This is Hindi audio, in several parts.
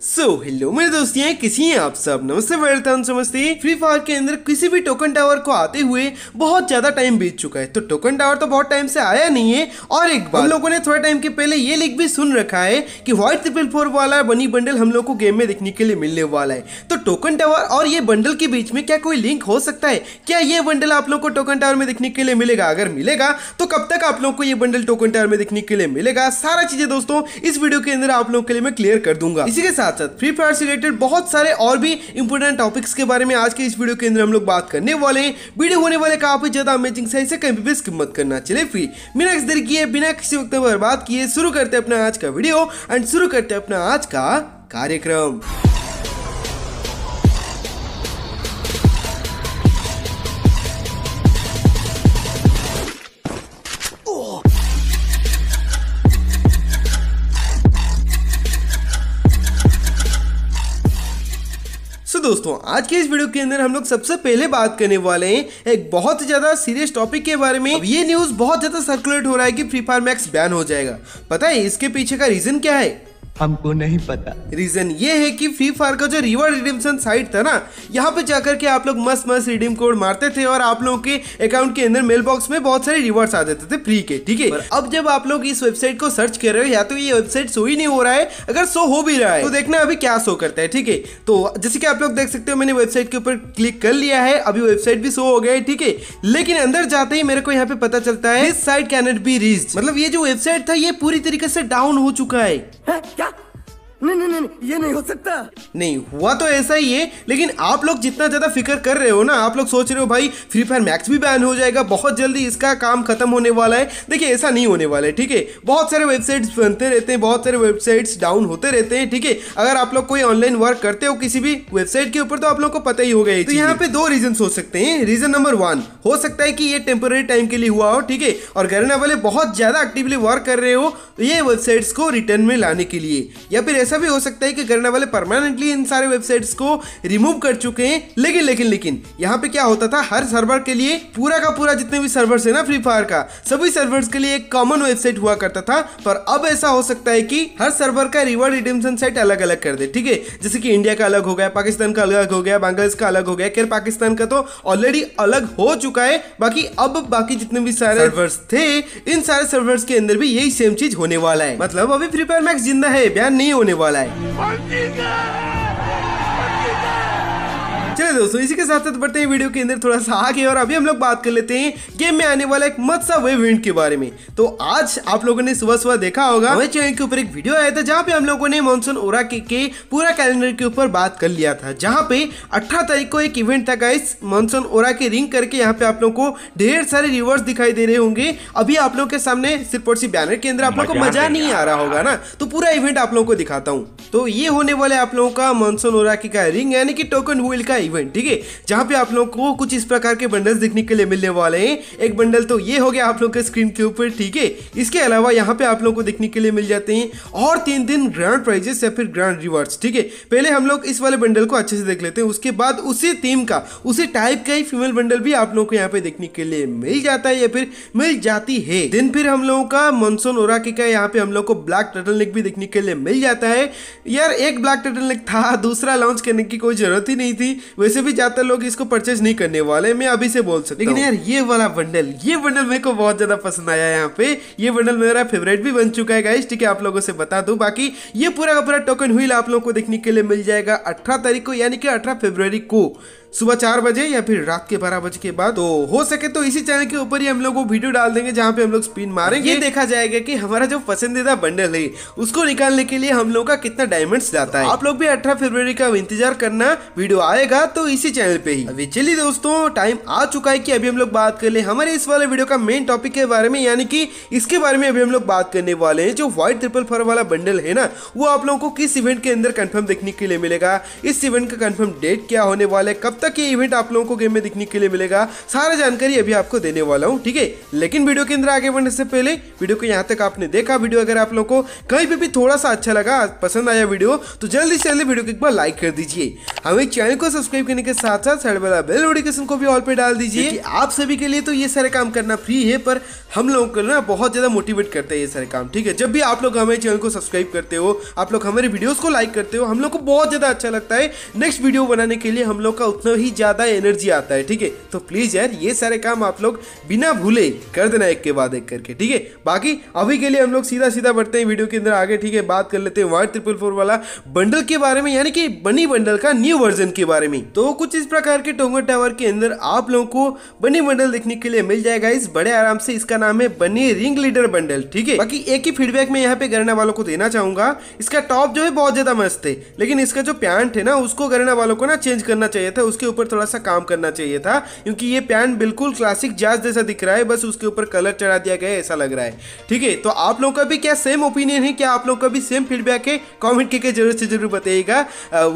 सो so, हेलो मेरे दोस्त यहाँ किसी हैं आप सब नमस्ते वेलकम समझते फ्री फायर के अंदर किसी भी टोकन टावर को आते हुए बहुत ज्यादा टाइम बीत चुका है तो टोकन टावर तो बहुत टाइम से आया नहीं है और एक बार हम लोगों ने थोड़ा टाइम के पहले ये लिख भी सुन रखा है कि व्हाइट ट्रिपल फोर वाला बनी बंडल हम लोग को गेम में देखने के लिए मिलने वाला है तो टोकन टावर और ये बंडल के बीच में क्या कोई लिंक हो सकता है क्या ये बंडल आप लोग को टोकन टावर में देखने के लिए मिलेगा अगर मिलेगा तो कब तक आप लोग को ये बंडल टोकन टावर में देखने के लिए मिलेगा सारा चीजें दोस्तों इस वीडियो के अंदर आप लोग के लिए मैं क्लियर कर दूंगा इस इसी के साथ साथ फ्री फायर से रिलेटेड बहुत सारे और भी इंपोर्टेंट टॉपिक्स के बारे में आज के इस वीडियो के अंदर हम लोग बात करने वाले हैं वीडियो होने वाले काफी ज्यादा अमेजिंग साइज से कहीं भी मत करना चले फ्री बिना किसी देर किए बिना किसी वक्त बर्बाद किए शुरू करते अपना आज का वीडियो एंड शुरू करते अपना आज का कार्यक्रम सो so, दोस्तों आज के इस वीडियो के अंदर हम लोग सबसे पहले बात करने वाले हैं एक बहुत ज्यादा सीरियस टॉपिक के बारे में ये न्यूज बहुत ज्यादा सर्कुलेट हो रहा है कि फ्री फायर मैक्स बैन हो जाएगा पता है इसके पीछे का रीजन क्या है हमको नहीं पता रीजन ये है कि फ्री फायर का जो रिवॉर्ड रिडीमशन साइट था ना यहाँ पे जाकर के आप लोग मस्त मस्त रिडीम कोड मारते थे और आप लोगों के अकाउंट के अंदर मेल बॉक्स में बहुत सारे रिवॉर्ड्स आ जाते थे फ्री के ठीक है अब जब आप लोग इस वेबसाइट को सर्च कर रहे हो या तो ये वेबसाइट सो ही नहीं हो रहा है अगर सो हो भी रहा है तो देखना अभी क्या शो करता है ठीक है तो जैसे कि आप लोग देख सकते हो मैंने वेबसाइट के ऊपर क्लिक कर लिया है अभी वेबसाइट भी शो हो गया है ठीक है लेकिन अंदर जाते ही मेरे को यहाँ पे पता चलता है साइट कैन बी रीच मतलब ये जो वेबसाइट था ये पूरी तरीके से डाउन हो चुका है हाँ, क्या नहीं नहीं नहीं ये नहीं हो सकता नहीं हुआ तो ऐसा ही है लेकिन आप लोग जितना ज़्यादा फिक्र कर रहे हो ना आप लोग सोच रहे हो भाई फ्री फायर मैक्स भी बैन हो जाएगा बहुत जल्दी इसका काम खत्म होने वाला है देखिए ऐसा नहीं होने वाला है ठीक है बहुत सारे वेबसाइट्स बनते रहते हैं बहुत सारे वेबसाइट्स डाउन होते रहते हैं ठीक है अगर आप लोग कोई ऑनलाइन वर्क करते हो किसी भी वेबसाइट के ऊपर तो आप लोग को पता ही होगा तो यहाँ पे दो रीजन हो सकते हैं रीजन नंबर वन हो सकता है कि ये टेम्पोरी टाइम के लिए हुआ हो ठीक है और घरना वाले बहुत ज़्यादा एक्टिवली वर्क कर रहे हो ये वेबसाइट्स को रिटर्न में लाने के लिए या फिर ऐसा भी हो सकता है कि करने वाले परमानेंटली इन सारे वेबसाइट्स को रिमूव कर चुके हैं लेकिन लेकिन लेकिन यहाँ पे क्या होता था हर सर्वर के लिए पूरा का पूरा जितने भी सर्वर्स है ना फ्री फायर का सभी सर्वर्स के लिए एक कॉमन वेबसाइट हुआ करता था पर अब ऐसा हो सकता है कि हर सर्वर का रिवॉर्ड रिडेम्पशन साइट अलग अलग कर दे ठीक है जैसे कि इंडिया का अलग हो गया पाकिस्तान का अलग हो गया बांग्लादेश का अलग हो गया खैर पाकिस्तान का तो ऑलरेडी अलग हो चुका है बाकी अब बाकी जितने भी सारे सर्वर्स थे इन सारे सर्वर्स के अंदर भी यही सेम चीज होने वाला है मतलब अभी फ्री फायर मैक्स जिंदा है बयान नहीं होने গলায় चले दोस्तों इसी के साथ साथ बढ़ते हैं वीडियो के अंदर थोड़ा सा आगे और अभी हम लोग बात कर लेते हैं गेम में आने वाला एक मत्सा वेव इवेंट के बारे में तो आज आप लोगों ने सुबह सुबह देखा होगा वे चैनल के ऊपर एक वीडियो आया था जहाँ पे हम लोगों ने मानसून ओरा के, के पूरा कैलेंडर के ऊपर बात कर लिया था जहाँ पे अठारह तारीख को एक इवेंट था गाइस मानसून ओरा के रिंग करके यहाँ पे आप लोग को ढेर सारे रिवर्स दिखाई दे रहे होंगे अभी आप लोग के सामने सिर्फ और सिर्फ बैनर के अंदर आप लोग को मजा नहीं आ रहा होगा ना तो पूरा इवेंट आप लोगों को दिखाता हूँ तो ये होने वाले आप लोगों का मानसून ओरा का रिंग यानी कि टोकन व्हील का इवेंट इवेंट ठीक है जहां पे आप लोगों को कुछ इस प्रकार के बंडल्स देखने के लिए मिलने वाले हैं एक बंडल तो ये हो गया आप लोगों के स्क्रीन के ऊपर ठीक है इसके अलावा यहाँ पे आप लोगों को देखने के लिए मिल जाते हैं और तीन तीन ग्रैंड प्राइजेस या फिर ग्रैंड रिवार्ड्स ठीक है पहले हम लोग इस वाले बंडल को अच्छे से देख लेते हैं उसके बाद उसी थीम का उसी टाइप का ही फीमेल बंडल भी आप लोगों को यहाँ पे देखने के लिए मिल जाता है या फिर मिल जाती है दिन फिर हम लोगों का मनसून ओराकी का यहाँ पे हम लोग को ब्लैक टर्टल नेक भी देखने के लिए मिल जाता है यार एक ब्लैक टर्टल नेक था दूसरा लॉन्च करने की कोई जरूरत ही नहीं थी वैसे भी ज्यादा लोग इसको परचेज नहीं करने वाले मैं अभी से बोल सकता लेकिन यार ये वाला बंडल ये बंडल मेरे को बहुत ज्यादा पसंद आया यहाँ पे ये बंडल मेरा फेवरेट भी बन चुका है गाइस ठीक है आप लोगों से बता दू बाकी ये पूरा का पूरा टोकन हुई आप लोगों को देखने के लिए मिल जाएगा अठारह तारीख को यानी कि अठारह फेब्रवरी को सुबह चार बजे या फिर रात के बारह बजे के बाद तो हो सके तो इसी चैनल के ऊपर ही हम लोग वो वीडियो डाल देंगे जहाँ पे हम लोग स्पिन मारेंगे ये देखा जाएगा कि हमारा जो पसंदीदा बंडल है उसको निकालने के लिए हम लोग का कितना डायमंड्स जाता है आप लोग भी अठारह फरवरी का इंतजार करना वीडियो आएगा तो इसी चैनल पे ही अभी चलिए दोस्तों टाइम आ चुका है की अभी हम लोग बात कर ले हमारे इस वाले वीडियो का मेन टॉपिक के बारे में यानी की इसके बारे में अभी हम लोग बात करने वाले हैं जो व्हाइट ट्रिपल फर वाला बंडल है ना वो आप लोगों को किस इवेंट के अंदर कन्फर्म देखने के लिए मिलेगा इस इवेंट का कन्फर्म डेट क्या होने वाला है कब तक ये इवेंट आप लोगों को गेम में दिखने के लिए मिलेगा सारा जानकारी अभी आपको देने वाला हूँ ठीक है लेकिन वीडियो के अंदर आगे बढ़ने से पहले वीडियो को यहाँ तक आपने देखा वीडियो अगर आप लोगों को कहीं पर भी थोड़ा सा अच्छा लगा पसंद आया वीडियो तो जल्दी से जल्दी वीडियो को एक बार लाइक कर दीजिए हमें चैनल को सब्सक्राइब करने के साथ साथ साइड वाला बेल नोटिफिकेशन को भी ऑल पर डाल दीजिए आप सभी के लिए तो ये सारे काम करना फ्री है पर हम लोगों को ना बहुत ज़्यादा मोटिवेट करते हैं ये सारे काम ठीक है जब भी आप लोग हमारे चैनल को सब्सक्राइब करते हो आप लोग हमारे वीडियोज़ को लाइक करते हो हम लोग को बहुत ज़्यादा अच्छा लगता है नेक्स्ट वीडियो बनाने के लिए हम लोग का उतना उतना ही ज़्यादा एनर्जी आता है ठीक है तो प्लीज़ यार ये सारे काम आप लोग बिना भूले कर देना एक के बाद एक करके ठीक है बाकी अभी के लिए हम लोग सीधा सीधा बढ़ते हैं वीडियो के अंदर आगे ठीक है बात कर लेते हैं वाइट ट्रिपल फोर वाला बंडल के बारे में यानी कि बनी बंडल का न्यू वर्जन के बारे में तो कुछ इस प्रकार के टोंगर टावर के अंदर आप लोगों को बनी बंडल देखने के लिए मिल जाएगा इस बड़े आराम से इसका नाम है बनी रिंग लीडर बंडल ठीक है बाकी एक ही फीडबैक में यहाँ पे गरना वालों को देना चाहूंगा इसका टॉप जो है बहुत ज्यादा मस्त है लेकिन इसका जो पैंट है ना उसको गरना वालों को ना चेंज करना चाहिए था उस उसके ऊपर थोड़ा सा काम करना चाहिए था क्योंकि ये पैंट बिल्कुल क्लासिक जैज जैसा दिख रहा है बस उसके ऊपर कलर चढ़ा दिया गया है ऐसा लग रहा है ठीक है तो आप लोगों का भी क्या सेम ओपिनियन है क्या आप लोगों का भी सेम फीडबैक है कॉमेंट करके जरूर से जरूर बताइएगा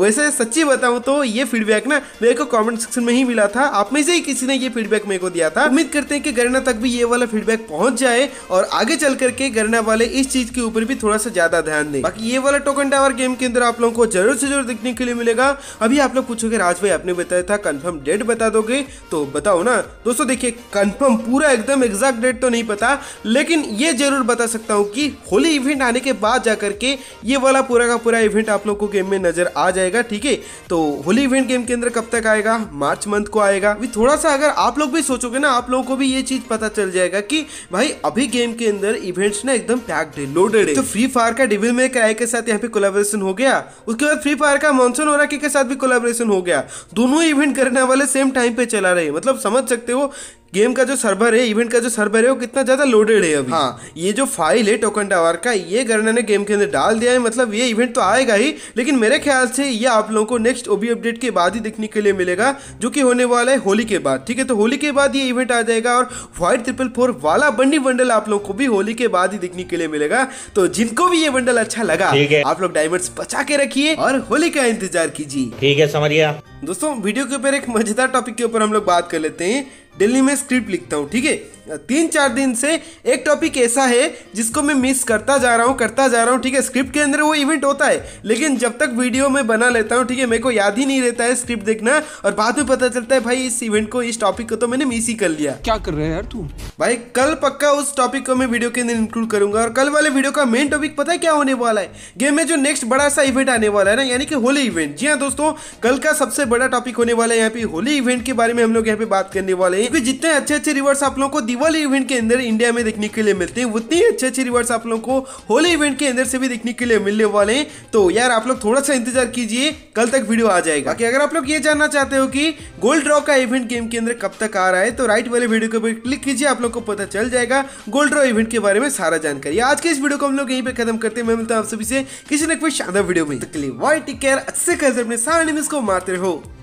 वैसे सच्ची बताऊँ तो ये फीडबैक ना मेरे को कॉमेंट सेक्शन में ही मिला था आप में से ही किसी ने ये फीडबैक मेरे को दिया था उम्मीद करते हैं कि गरना तक भी ये वाला फीडबैक पहुंच जाए और आगे चल करके गरना वाले इस चीज के ऊपर भी थोड़ा सा ज्यादा ध्यान दें बाकी ये वाला टोकन टावर गेम के अंदर आप लोगों को जरूर से जरूर देखने के लिए मिलेगा अभी आप लोग पूछोगे राज भाई आपने था कंफर्म डेट बता दोगे तो बताओ ना दोस्तों देखिए कंफर्म पूरा एकदम एग्जैक्ट डेट तो नहीं पता लेकिन ये जरूर बता सकता हूँ कि होली इवेंट आने के बाद जा करके ये वाला पूरा का पूरा इवेंट आप लोग को गेम में नजर आ जाएगा ठीक है तो होली इवेंट गेम के अंदर कब तक आएगा मार्च मंथ को आएगा भी थोड़ा सा अगर आप लोग भी सोचोगे ना आप लोगों को भी ये चीज पता चल जाएगा कि भाई अभी गेम के अंदर इवेंट्स ना एकदम पैक्ड है लोडेड है तो फ्री फायर का डिविल में क्राई के साथ यहाँ पे कोलाबोरेशन हो गया उसके बाद फ्री फायर का मॉनसून और के साथ भी कोलाबोरेशन हो गया दोनों दोनों इवेंट करने वाले सेम टाइम पे चला रहे हैं मतलब समझ सकते हो गेम का जो सर्वर है इवेंट का जो सर्वर है वो कितना ज़्यादा लोडेड है अभी हाँ ये जो फाइल है टोकन टावर का ये गर्ना ने गेम के अंदर डाल दिया है मतलब ये इवेंट तो आएगा ही लेकिन मेरे ख्याल से ये आप लोगों को नेक्स्ट ओबी अपडेट के बाद ही देखने के लिए मिलेगा जो कि होने वाला है होली के बाद ठीक है तो होली के बाद ये इवेंट आ जाएगा और व्हाइट ट्रिपल फोर वाला बंडी बंडल आप लोग को भी होली के बाद ही देखने के लिए मिलेगा तो जिनको भी ये बंडल अच्छा लगा आप लोग डायमंड बचा के रखिए और होली का इंतजार कीजिए ठीक है समझिए दोस्तों वीडियो के ऊपर एक मज़ेदार टॉपिक के ऊपर हम लोग बात कर लेते हैं डेली मैं स्क्रिप्ट लिखता हूँ ठीक है तीन चार दिन से एक टॉपिक ऐसा है जिसको मैं मिस करता जा रहा हूँ करता जा रहा हूँ ठीक है स्क्रिप्ट के अंदर वो इवेंट होता है लेकिन जब तक वीडियो में बना लेता हूँ ठीक है मेरे को याद ही नहीं रहता है स्क्रिप्ट देखना और बाद में पता चलता है भाई इस इवेंट को इस टॉपिक को तो मैंने मिस ही कर लिया क्या कर रहे हैं यार तू भाई कल पक्का उस टॉपिक को मैं वीडियो के अंदर इंक्लूड करूंगा और कल वाले वीडियो का मेन टॉपिक पता है क्या होने वाला है गेम में जो नेक्स्ट बड़ा सा इवेंट आने वाला है ना यानी कि होली इवेंट जी हाँ दोस्तों कल का सबसे बड़ा टॉपिक होने वाला है यहाँ पे होली इवेंट के बारे में हम लोग यहाँ पे बात करने वाले चाहिए क्योंकि जितने अच्छे अच्छे रिवर्स आप लोगों को दिवाली इवेंट के अंदर इंडिया में देखने के लिए मिलते हैं उतने अच्छे अच्छे रिवर्स आप लोगों को होली इवेंट के अंदर से भी देखने के लिए मिलने वाले हैं तो यार आप लोग थोड़ा सा इंतजार कीजिए कल तक वीडियो आ जाएगा बाकी अगर आप लोग ये जानना चाहते हो कि गोल्ड ड्रॉ का इवेंट गेम के अंदर कब तक आ रहा है तो राइट वाले वीडियो के ऊपर क्लिक कीजिए आप लोग को पता चल जाएगा गोल्ड ड्रॉ इवेंट के बारे में सारा जानकारी आज के इस वीडियो को हम लोग यहीं पर खत्म करते हैं मैं मिलता हूँ आप सभी से किसी न कोई शानदार वीडियो में तकलीफ वाई टेक अच्छे कैसे अपने सारे को मारते रहो